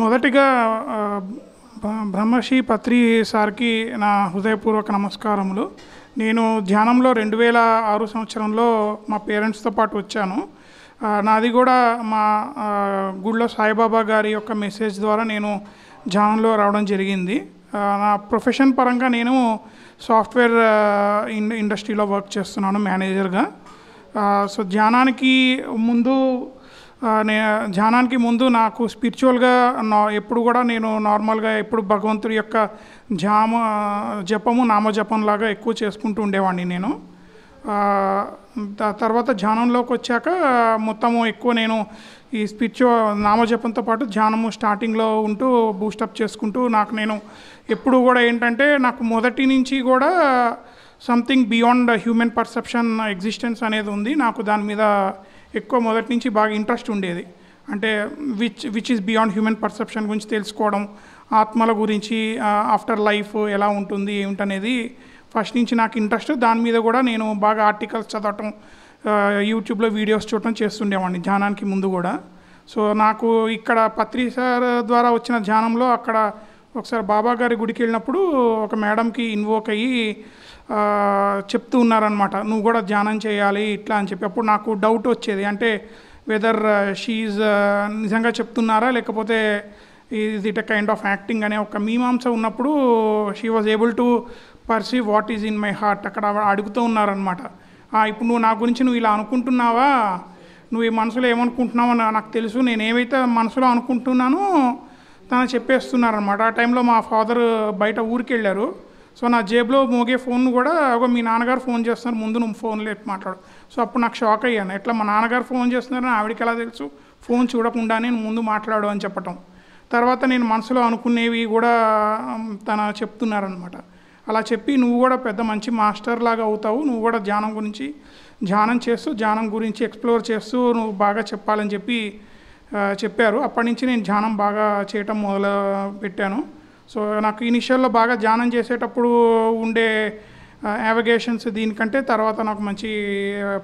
మొదటిగా బ్రహ్మశ్రీ పత్రి సార్కి నా హృదయపూర్వక నమస్కారములు నేను ధ్యానంలో రెండు వేల ఆరు సంవత్సరంలో మా పేరెంట్స్తో పాటు వచ్చాను నాది కూడా మా గుళ్ళో సాయిబాబా గారి యొక్క మెసేజ్ ద్వారా నేను ధ్యానంలో రావడం జరిగింది నా ప్రొఫెషన్ పరంగా నేను సాఫ్ట్వేర్ ఇండస్ట్రీలో వర్క్ చేస్తున్నాను మేనేజర్గా సో ధ్యానానికి ముందు నే ధ్యానానికి ముందు నాకు స్పిరిచువల్గా నా ఎప్పుడు కూడా నేను నార్మల్గా ఎప్పుడు భగవంతుడి యొక్క జామ జపము నామజపం లాగా ఎక్కువ చేసుకుంటూ ఉండేవాడిని నేను తర్వాత ధ్యానంలోకి వచ్చాక మొత్తము ఎక్కువ నేను ఈ స్పిచ్ నామజపంతో పాటు ధ్యానము స్టార్టింగ్లో ఉంటూ బూస్టప్ చేసుకుంటూ నాకు నేను ఎప్పుడు కూడా ఏంటంటే నాకు మొదటి నుంచి కూడా something beyond human perception existence అనేది ఉంది నాకు దాని మీద ఎక్కువ మొదటి నుంచి బాగా ఇంట్రెస్ట్ ఉండేది అంటే which which is beyond human perception గురించి తెలుసుకోవడం ఆత్మల గురించి ఆఫ్టర్ లైఫ్ ఎలా ఉంటుంది ఏమిటనేది ఫస్ట్ నుంచి నాకు ఇంట్రెస్ట్ దాని మీద కూడా నేను బాగా ఆర్టికల్స్ చదవటం యూట్యూబ్లో వీడియోస్ చూడటం చేస్తుండేవాడిని ధ్యానానికి ముందు కూడా సో నాకు ఇక్కడ పత్రి సార్ ద్వారా వచ్చిన ధ్యానంలో అక్కడ ఒకసారి బాబా గారి గుడికి వెళ్ళినప్పుడు ఒక మేడంకి ఇన్వోక్ అయ్యి చెప్తూ ఉన్నారనమాట నువ్వు కూడా ధ్యానం చేయాలి ఇట్లా అని చెప్పి అప్పుడు నాకు డౌట్ వచ్చేది అంటే వెదర్ షీజ్ నిజంగా చెప్తున్నారా లేకపోతే is it a kind of acting అనే ఒక మీమాంస ఉన్నప్పుడు she was able to perceive what is in my heart అక్కడ అడుగుతూ ఉన్నారనమాట ఇప్పుడు నువ్వు నా గురించి నువ్వు ఇలా అనుకుంటున్నావా నువ్వు ఈ మనసులో ఏమనుకుంటున్నావో నాకు తెలుసు నేను ఏమైతే మనసులో అనుకుంటున్నానో తను చెప్పేస్తున్నారనమాట ఆ టైంలో మా ఫాదర్ బయట ఊరికి వెళ్ళారు సో నా జేబులో మోగే ఫోన్ కూడా ఒక మీ నాన్నగారు ఫోన్ చేస్తున్నారు ముందు నువ్వు ఫోన్ లేపి మాట్లాడు సో అప్పుడు నాకు షాక్ అయ్యాను ఎట్లా మా నాన్నగారు ఫోన్ చేస్తున్నారని ఆవిడకి ఎలా తెలుసు ఫోన్ చూడకుండా నేను ముందు మాట్లాడు అని చెప్పటం తర్వాత నేను మనసులో అనుకునేవి కూడా తన చెప్తున్నారనమాట అలా చెప్పి నువ్వు కూడా పెద్ద మంచి మాస్టర్ లాగా అవుతావు నువ్వు కూడా ధ్యానం గురించి ధ్యానం చేస్తూ ధ్యానం గురించి ఎక్స్ప్లోర్ చేస్తూ నువ్వు బాగా చెప్పాలని చెప్పి చెప్పారు అప్పటి నుంచి నేను ధ్యానం బాగా చేయటం మొదలు పెట్టాను సో నాకు ఇనిషియల్లో బాగా ధ్యానం చేసేటప్పుడు ఉండే యావిగేషన్స్ దీనికంటే తర్వాత నాకు మంచి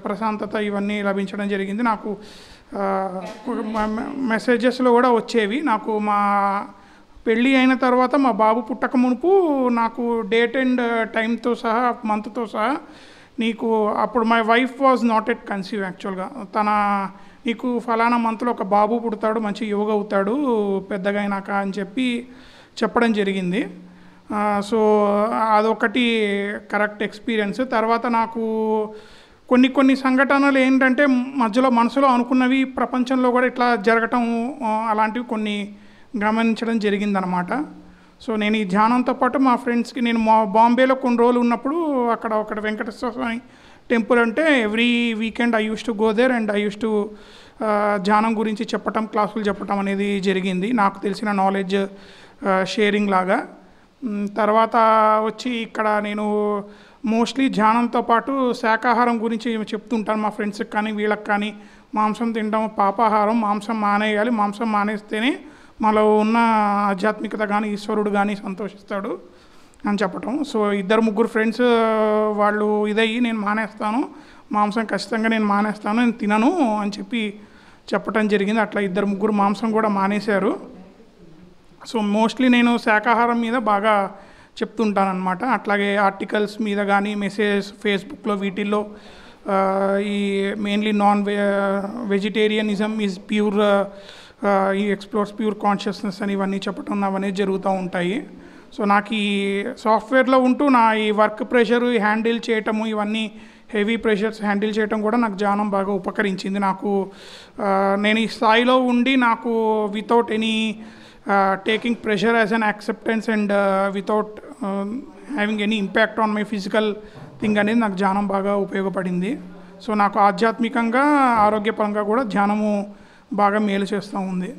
ప్రశాంతత ఇవన్నీ లభించడం జరిగింది నాకు మెసేజెస్లో కూడా వచ్చేవి నాకు మా పెళ్ళి అయిన తర్వాత మా బాబు పుట్టక మునుపు నాకు డేట్ అండ్ టైంతో సహా మంత్తో సహా నీకు అప్పుడు my wife was not at conceive యాక్చువల్గా తన నీకు ఫలానా మంత్లో ఒక బాబు పుడతాడు మంచి యువగ అవుతాడు పెద్దగా అయినాక అని చెప్పి చెప్పడం జరిగింది సో అదొకటి కరెక్ట్ ఎక్స్పీరియన్స్ తర్వాత నాకు కొన్ని కొన్ని సంఘటనలు ఏంటంటే మధ్యలో మనసులో అనుకున్నవి ప్రపంచంలో కూడా ఇట్లా జరగటం అలాంటివి కొన్ని గమనించడం జరిగిందనమాట సో నేను ఈ ధ్యానంతో పాటు మా ఫ్రెండ్స్కి నేను మా బాంబేలో కొన్ని రోజులు ఉన్నప్పుడు అక్కడ ఒక వెంకటేశ్వర స్వామి టెంపుల్ అంటే every weekend I use to go there and I use to ధ్యానం గురించి చెప్పటం క్లాసులు చెప్పటం అనేది జరిగింది నాకు తెలిసిన నాలెడ్జ్ షేరింగ్ లాగా తర్వాత వచ్చి ఇక్కడ నేను మోస్ట్లీ ధ్యానంతో పాటు శాకాహారం గురించి చెప్తుంటాను మా ఫ్రెండ్స్కి కానీ వీళ్ళకి కానీ మాంసం తింటాము పాపాహారం మాంసం మానేయాలి మాంసం మానేస్తేనే మాలో ఉన్న ఆధ్యాత్మికత కానీ ఈశ్వరుడు కానీ సంతోషిస్తాడు అని చెప్పటం సో ఇద్దరు ముగ్గురు ఫ్రెండ్స్ వాళ్ళు ఇదయ్యి నేను మానేస్తాను మాంసం ఖచ్చితంగా నేను మానేస్తాను నేను తినను అని చెప్పి చెప్పటం జరిగింది అట్లా ఇద్దరు ముగ్గురు మాంసం కూడా మానేశారు సో మోస్ట్లీ నేను శాకాహారం మీద బాగా చెప్తుంటానమాట అట్లాగే ఆర్టికల్స్ మీద కానీ మెసేజెస్ ఫేస్బుక్లో వీటిల్లో ఈ mainly non ve vegetarianism is pure ఈ ఎక్స్ప్లోర్స్ ప్యూర్ కాన్షియస్నెస్ అని ఇవన్నీ చెప్పడం అవన్నీ జరుగుతూ ఉంటాయి సో నాకు ఈ సాఫ్ట్వేర్లో ఉంటూ నా ఈ వర్క్ ప్రెషర్ హ్యాండిల్ చేయటము ఇవన్నీ హెవీ ప్రెషర్స్ హ్యాండిల్ చేయటం కూడా నాకు జానం బాగా ఉపకరించింది నాకు నేను ఈ స్థాయిలో ఉండి నాకు without any taking pressure as an acceptance and without having any impact on my physical thing అనేది నాకు ధ్యానం బాగా ఉపయోగపడింది సో నాకు ఆధ్యాత్మికంగా ఆరోగ్యపరంగా కూడా ధ్యానము బాగా మేలు చేస్తూ ఉంది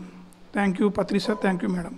thank you Patri sir thank you madam